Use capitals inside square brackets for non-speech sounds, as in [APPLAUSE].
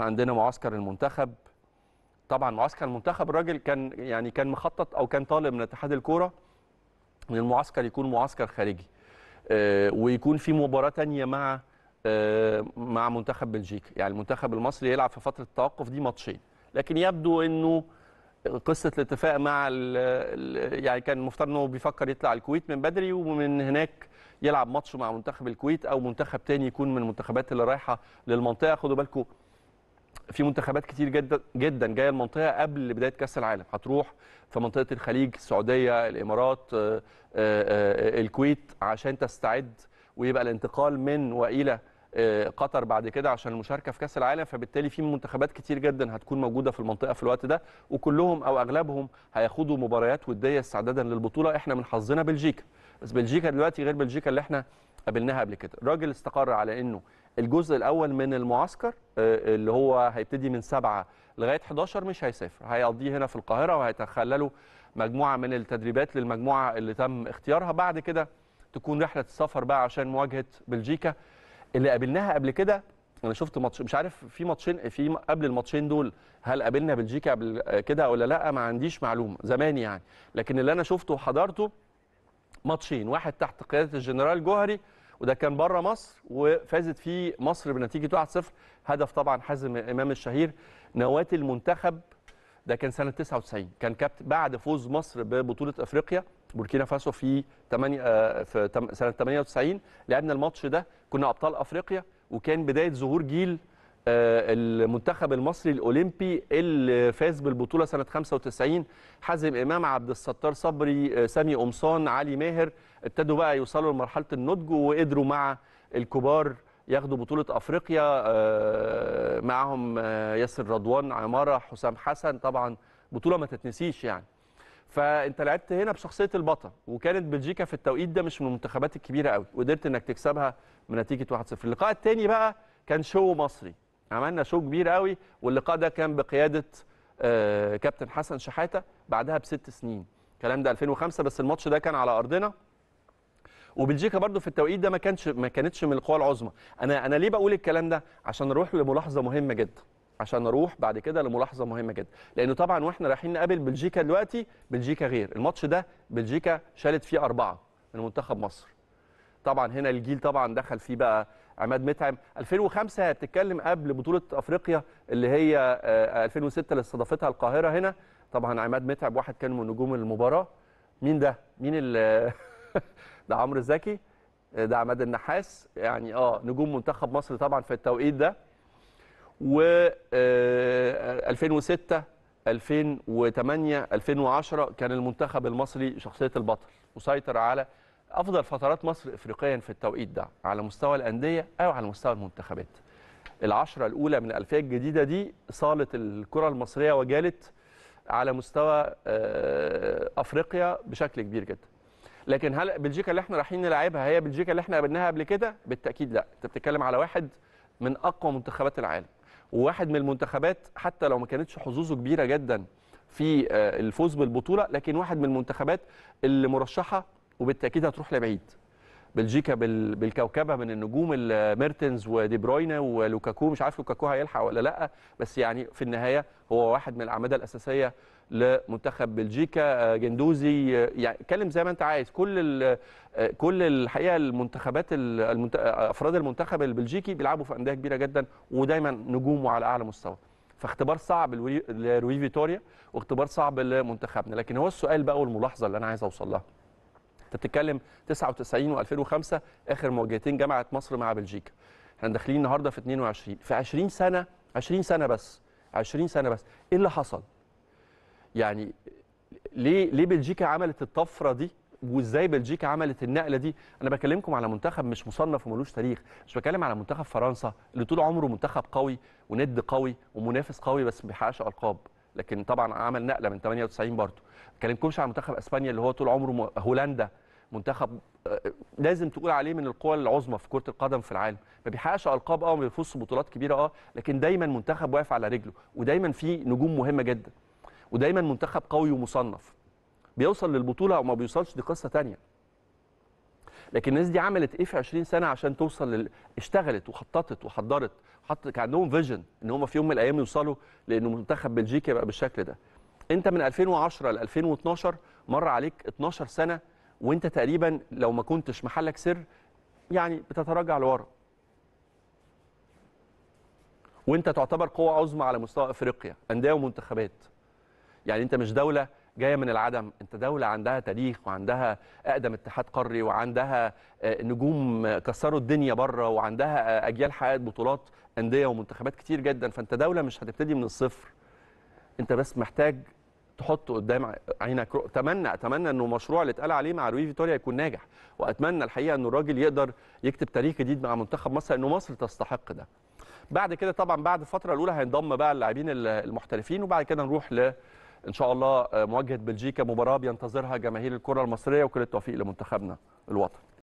احنا عندنا معسكر المنتخب طبعا معسكر المنتخب الراجل كان يعني كان مخطط او كان طالب من اتحاد الكوره ان المعسكر يكون معسكر خارجي آه، ويكون في مباراه ثانيه مع آه، مع منتخب بلجيكا يعني المنتخب المصري يلعب في فتره التوقف دي ماتشين لكن يبدو انه قصه الاتفاق مع يعني كان المفترض انه بيفكر يطلع الكويت من بدري ومن هناك يلعب ماتش مع منتخب الكويت او منتخب تاني يكون من المنتخبات اللي رايحه للمنطقه خدوا بالكم في منتخبات كتير جدا جدا جايه المنطقه قبل بدايه كاس العالم هتروح في منطقه الخليج السعوديه الامارات آه، آه، آه، الكويت عشان تستعد ويبقى الانتقال من والى قطر بعد كده عشان المشاركه في كاس العالم فبالتالي في منتخبات كتير جدا هتكون موجوده في المنطقه في الوقت ده وكلهم او اغلبهم هياخدوا مباريات وديه استعدادا للبطوله احنا من حظنا بلجيكا بس بلجيكا دلوقتي غير بلجيكا اللي احنا قابلناها قبل كده الراجل استقر على انه الجزء الاول من المعسكر آه، اللي هو هيبتدي من 7 لغايه 11 مش هيسافر هيقضيه هنا في القاهره وهيتخلله مجموعه من التدريبات للمجموعه اللي تم اختيارها بعد كده تكون رحله السفر بقى عشان مواجهه بلجيكا اللي قابلناها قبل كده انا شفت ماتش مش عارف في ماتشين في قبل الماتشين دول هل قابلنا بلجيكا قبل كده ولا لا ما عنديش معلومه زمان يعني لكن اللي انا شفته وحضرته ماتشين واحد تحت قياده الجنرال جوهري وده كان بره مصر وفازت فيه مصر بنتيجه 1-0 هدف طبعا حازم امام الشهير نواه المنتخب ده كان سنه 99 كان كابتن بعد فوز مصر ببطوله افريقيا بوركينا فاسو في 8 في سنه 98 لعبنا الماتش ده كنا ابطال افريقيا وكان بدايه ظهور جيل آه، المنتخب المصري الاولمبي اللي فاز بالبطوله سنه 95 حازم امام عبد الستار صبري آه، سامي قمصان علي ماهر ابتدوا بقى يوصلوا لمرحله النضج وقدروا مع الكبار ياخدوا بطوله افريقيا آه، معهم ياسر رضوان عماره حسام حسن طبعا بطوله ما تتنسيش يعني فانت لعبت هنا بشخصيه البطل وكانت بلجيكا في التوقيت ده مش من المنتخبات الكبيره قوي وقدرت انك تكسبها بنتيجه 1-0 اللقاء الثاني بقى كان شو مصري عملنا شو كبير قوي واللقاء ده كان بقياده آه، كابتن حسن شحاته بعدها بست سنين الكلام ده 2005 بس الماتش ده كان على ارضنا وبلجيكا برضو في التوقيت ده ما كانش ما كانتش من القوى العظمى انا انا ليه بقول الكلام ده عشان نروح لملاحظه مهمه جدا عشان نروح بعد كده لملاحظه مهمه جدا لانه طبعا واحنا رايحين نقابل بلجيكا دلوقتي بلجيكا غير الماتش ده بلجيكا شالت فيه اربعه من منتخب مصر طبعا هنا الجيل طبعا دخل فيه بقى عماد متعب 2005 بتتكلم قبل بطوله افريقيا اللي هي 2006 آه، آه، اللي استضافتها القاهره هنا طبعا عماد متعب واحد كان من نجوم المباراه مين ده مين [LAUGHS] ده عمرو زكي ده عماد النحاس يعني اه نجوم منتخب مصر طبعا في التوقيت ده و 2006 2008 2010 كان المنتخب المصري شخصيه البطل مسيطر على افضل فترات مصر افريقيا في التوقيت ده على مستوى الانديه او على مستوى المنتخبات العشرة الأولى من الألفية الجديدة دي صالت الكرة المصرية وجالت على مستوى آه، أفريقيا بشكل كبير جدا لكن هل بلجيكا اللي احنا رايحين نلعبها هي بلجيكا اللي احنا قابلناها قبل كده بالتأكيد لا انت بتتكلم على واحد من أقوى منتخبات العالم وواحد من المنتخبات حتى لو ما كانتش حظوظه كبيرة جدا في آه، الفوز بالبطولة لكن واحد من المنتخبات اللي مرشحة وبالتاكيد هتروح لبعيد بلجيكا بالكوكبه من النجوم ميرتنز ودي بروينا ولوكاكو مش عارف لوكاكو هيلحق ولا لا بس يعني في النهايه هو واحد من الاعمده الاساسيه لمنتخب بلجيكا آه، جندوزي آه، يعني اتكلم زي ما انت عايز كل آه، كل الحقيقه المنتخبات افراد المنتخب البلجيكي بيلعبوا في انديه كبيره جدا ودايما نجوم على اعلى مستوى فاختبار صعب لروي فيتوريا واختبار صعب لمنتخبنا لكن هو السؤال بقى والملاحظه اللي انا عايز اوصل لها انت بتتكلم 99 و2005 اخر مواجهتين جمعت مصر مع بلجيكا احنا داخلين النهارده في 22 في 20 سنه 20 سنه بس 20 سنه بس ايه اللي حصل يعني ليه ليه بلجيكا عملت الطفره دي وازاي بلجيكا عملت النقله دي انا بكلمكم على منتخب مش مصنف وملوش تاريخ مش بكلم على منتخب فرنسا اللي طول عمره منتخب قوي وند قوي ومنافس قوي بس ما بيحققش القاب لكن طبعا عمل نقله من 98 برضه ما بكلمكمش على منتخب اسبانيا اللي هو طول عمره هولندا منتخب آه، لازم تقول عليه من القوى العظمى في كره القدم في العالم ما بيحققش القاب اه ما بيفوزش بطولات كبيره اه لكن دايما منتخب واقف على رجله ودايما فيه نجوم مهمه جدا ودايما منتخب قوي ومصنف بيوصل للبطوله وما بيوصلش دي قصه ثانيه لكن الناس دي عملت ايه في 20 سنه عشان توصل لل... اشتغلت وخططت وحضرت حط كان عندهم فيجن ان هم في يوم من الايام يوصلوا لان منتخب بلجيكا يبقى بالشكل ده انت من 2010 ل 2012 مر عليك 12 سنه وانت تقريبا لو ما كنتش محلك سر يعني بتتراجع لورا وانت تعتبر قوه عظمى على مستوى افريقيا انديه ومنتخبات يعني انت مش دوله جايه من العدم انت دوله عندها تاريخ وعندها اقدم اتحاد قاري وعندها آه، نجوم كسروا الدنيا بره وعندها آه، اجيال حققت بطولات انديه ومنتخبات كتير جدا فانت دوله مش هتبتدي من الصفر انت بس محتاج تحط قدام عينك رؤ... اتمنى اتمنى انه المشروع اللي اتقال عليه مع روي فيتوريا يكون ناجح واتمنى الحقيقه ان الراجل يقدر يكتب تاريخ جديد مع منتخب مصر انه مصر تستحق ده بعد كده طبعا بعد الفتره الاولى هينضم بقى اللاعبين المحترفين وبعد كده نروح ل ان شاء الله مواجهه بلجيكا مباراه بينتظرها جماهير الكره المصريه وكل التوفيق لمنتخبنا الوطني